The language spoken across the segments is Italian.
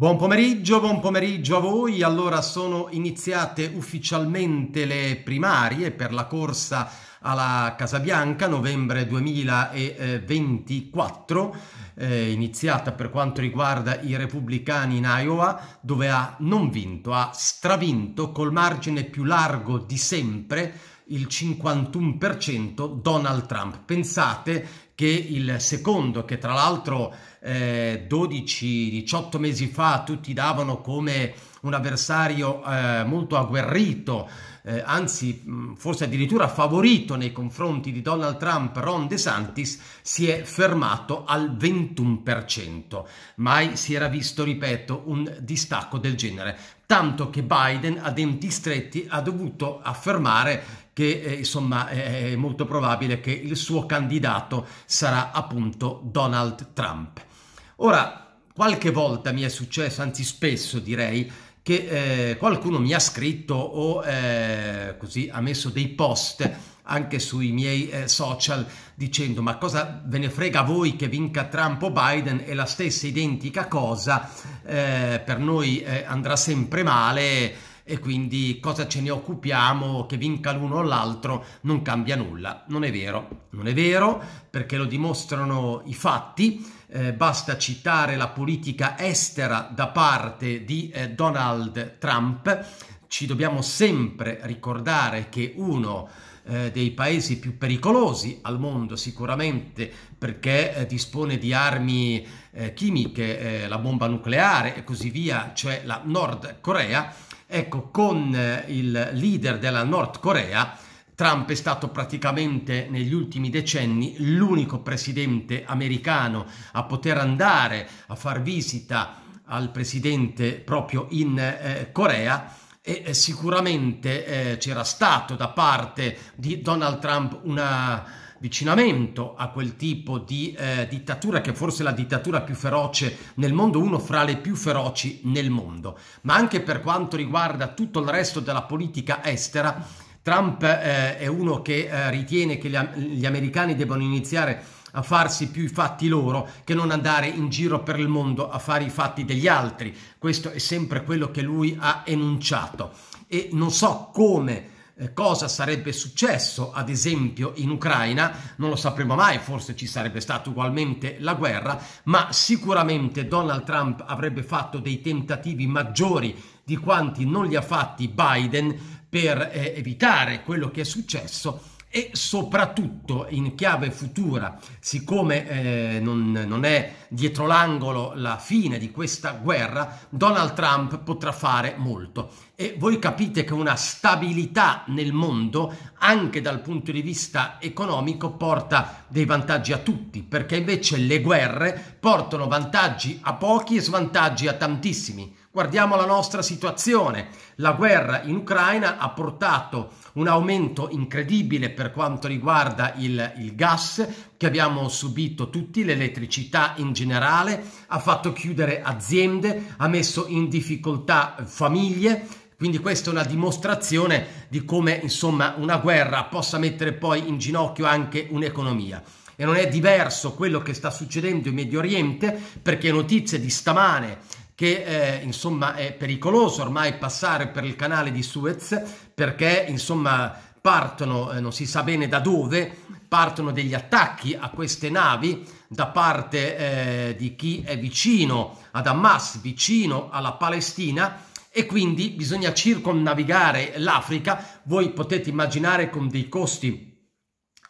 Buon pomeriggio, buon pomeriggio a voi. Allora sono iniziate ufficialmente le primarie per la corsa alla Casa Bianca novembre 2024, eh, iniziata per quanto riguarda i repubblicani in Iowa, dove ha non vinto, ha stravinto col margine più largo di sempre il 51% Donald Trump. Pensate che il secondo, che tra l'altro eh, 12-18 mesi fa tutti davano come un avversario eh, molto agguerrito, eh, anzi forse addirittura favorito nei confronti di Donald Trump, Ron DeSantis, si è fermato al 21%. Mai si era visto, ripeto, un distacco del genere. Tanto che Biden a denti stretti ha dovuto affermare che eh, insomma è molto probabile che il suo candidato sarà appunto Donald Trump. Ora, qualche volta mi è successo, anzi spesso direi, che eh, qualcuno mi ha scritto o eh, così ha messo dei post anche sui miei eh, social dicendo ma cosa ve ne frega a voi che vinca Trump o Biden è la stessa identica cosa eh, per noi eh, andrà sempre male e quindi cosa ce ne occupiamo, che vinca l'uno o l'altro, non cambia nulla. Non è vero, non è vero perché lo dimostrano i fatti. Eh, basta citare la politica estera da parte di eh, Donald Trump, ci dobbiamo sempre ricordare che uno eh, dei paesi più pericolosi al mondo sicuramente perché eh, dispone di armi eh, chimiche, la bomba nucleare e così via, cioè la Nord Corea, Ecco, con eh, il leader della Nord Corea, Trump è stato praticamente negli ultimi decenni l'unico presidente americano a poter andare a far visita al presidente proprio in eh, Corea e eh, sicuramente eh, c'era stato da parte di Donald Trump una avvicinamento a quel tipo di eh, dittatura che forse è la dittatura più feroce nel mondo, uno fra le più feroci nel mondo, ma anche per quanto riguarda tutto il resto della politica estera, Trump eh, è uno che eh, ritiene che gli, gli americani debbano iniziare a farsi più i fatti loro che non andare in giro per il mondo a fare i fatti degli altri. Questo è sempre quello che lui ha enunciato e non so come eh, cosa sarebbe successo, ad esempio, in Ucraina, non lo sapremo mai, forse ci sarebbe stata ugualmente la guerra, ma sicuramente Donald Trump avrebbe fatto dei tentativi maggiori di quanti non li ha fatti Biden per eh, evitare quello che è successo e soprattutto in chiave futura, siccome eh, non, non, è dietro l'angolo la fine di questa guerra, Donald Trump potrà fare molto. E voi capite che una stabilità nel mondo, anche dal punto di vista economico, porta dei vantaggi a tutti, perché invece le guerre portano vantaggi a pochi e svantaggi a tantissimi. Guardiamo la nostra situazione. La guerra in Ucraina ha portato un aumento incredibile per quanto riguarda il, il gas che abbiamo subito tutti, l'elettricità in generale, ha fatto chiudere aziende, ha messo in difficoltà famiglie, quindi questa è una dimostrazione di come insomma una guerra possa mettere poi in ginocchio anche un'economia e non è diverso quello che sta succedendo in Medio Oriente perché notizie di stamane che eh, insomma è pericoloso ormai passare per il canale di Suez perché insomma partono, eh, non si sa bene da dove, partono degli attacchi a queste navi da parte eh, di chi è vicino a Hamas, vicino alla Palestina e quindi bisogna circonnavigare l'Africa. Voi potete immaginare con dei costi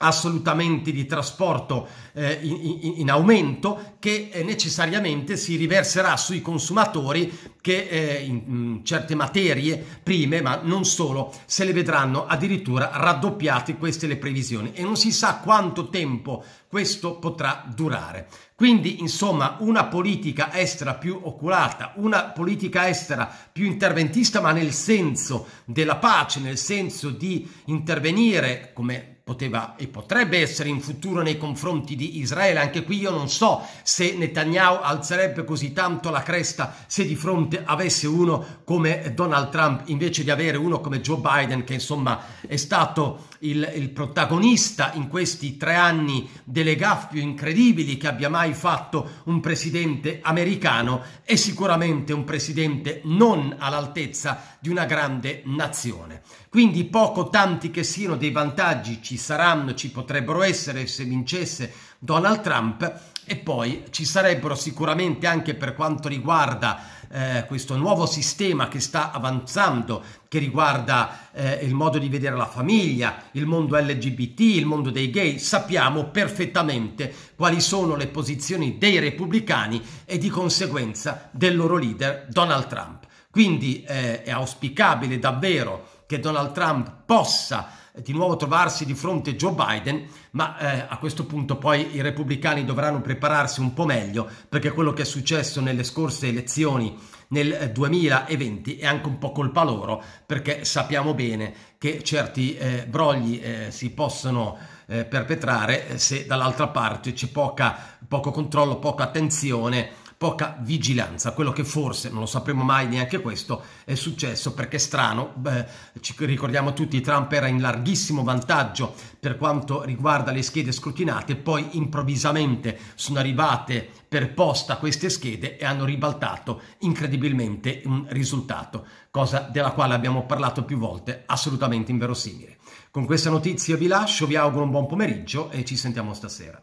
assolutamente di trasporto eh, in, in, aumento che eh, necessariamente si riverserà sui consumatori che eh, in, in certe materie prime, ma non solo, se le vedranno addirittura raddoppiate queste le previsioni e non si sa quanto tempo questo potrà durare. Quindi, insomma, una politica estera più oculata, una politica estera più interventista, ma nel senso della pace, nel senso di intervenire come poteva e potrebbe essere in futuro nei confronti di Israele. Anche qui io non so se Netanyahu alzerebbe così tanto la cresta se di fronte avesse uno come Donald Trump invece di avere uno come Joe Biden che insomma è stato il, il protagonista in questi tre anni delle gaffe più incredibili che abbia mai fatto un presidente americano e sicuramente un presidente non all'altezza di una grande nazione. Quindi poco tanti che siano dei vantaggi ci saranno, ci potrebbero essere se vincesse Donald Trump e poi ci sarebbero sicuramente anche per quanto riguarda eh, questo nuovo sistema che sta avanzando, che riguarda eh, il modo di vedere la famiglia, il mondo LGBT, il mondo dei gay, sappiamo perfettamente quali sono le posizioni dei repubblicani e di conseguenza del loro leader Donald Trump. Quindi eh, è auspicabile davvero che Donald Trump possa di nuovo trovarsi di fronte Joe Biden, ma eh, a questo punto poi i repubblicani dovranno prepararsi un po' meglio perché quello che è successo nelle scorse elezioni nel 2020 eh, è anche un po' colpa loro perché sappiamo bene che certi eh, brogli eh, si possono eh, perpetrare eh, se dall'altra parte c'è poca, poco controllo, poca attenzione poca vigilanza, quello che forse, non lo sapremo mai neanche questo, è successo perché è strano, beh, ci ricordiamo tutti Trump era in larghissimo vantaggio per quanto riguarda le schede scrutinate, poi improvvisamente sono arrivate per posta queste schede e hanno ribaltato incredibilmente un risultato, cosa della quale abbiamo parlato più volte, assolutamente inverosimile. Con questa notizia vi lascio, vi auguro un buon pomeriggio e ci sentiamo stasera.